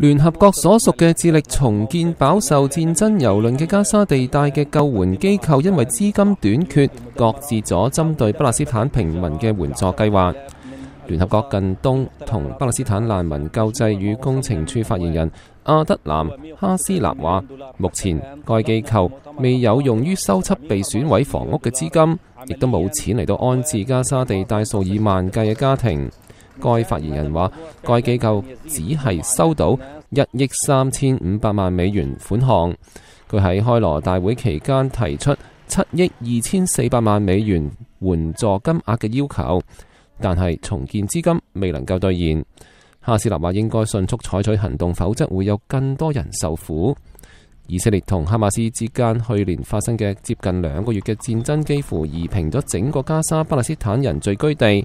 聯合國所屬嘅致力重建飽受戰爭蹂轮嘅加沙地帶嘅救援機構，因為資金短缺，搁置咗針對巴勒斯坦平民嘅援助計劃。聯合國近东同巴勒斯坦難民救濟與工程處發言人阿德南哈斯納話：，目前該機構未有用於收葺被损毁房屋嘅資金，亦都冇錢嚟到安置加沙地帶數以萬計嘅家庭。該發言人話：該機構只係收到一億三千五百萬美元款項。佢喺開羅大會期間提出七億二千四百萬美元援助金額嘅要求，但係重建資金未能夠兑現。哈斯立話：應該迅速採取行動，否則會有更多人受苦。以色列同哈馬斯之間去年發生嘅接近兩個月嘅戰爭，幾乎夷平咗整個加沙巴勒斯坦人聚居地。